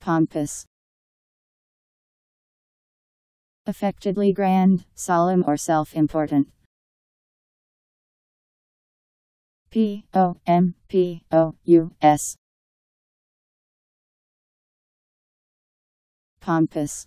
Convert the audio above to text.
pompous. Affectedly grand, solemn or self-important. P O M P O U S Pompous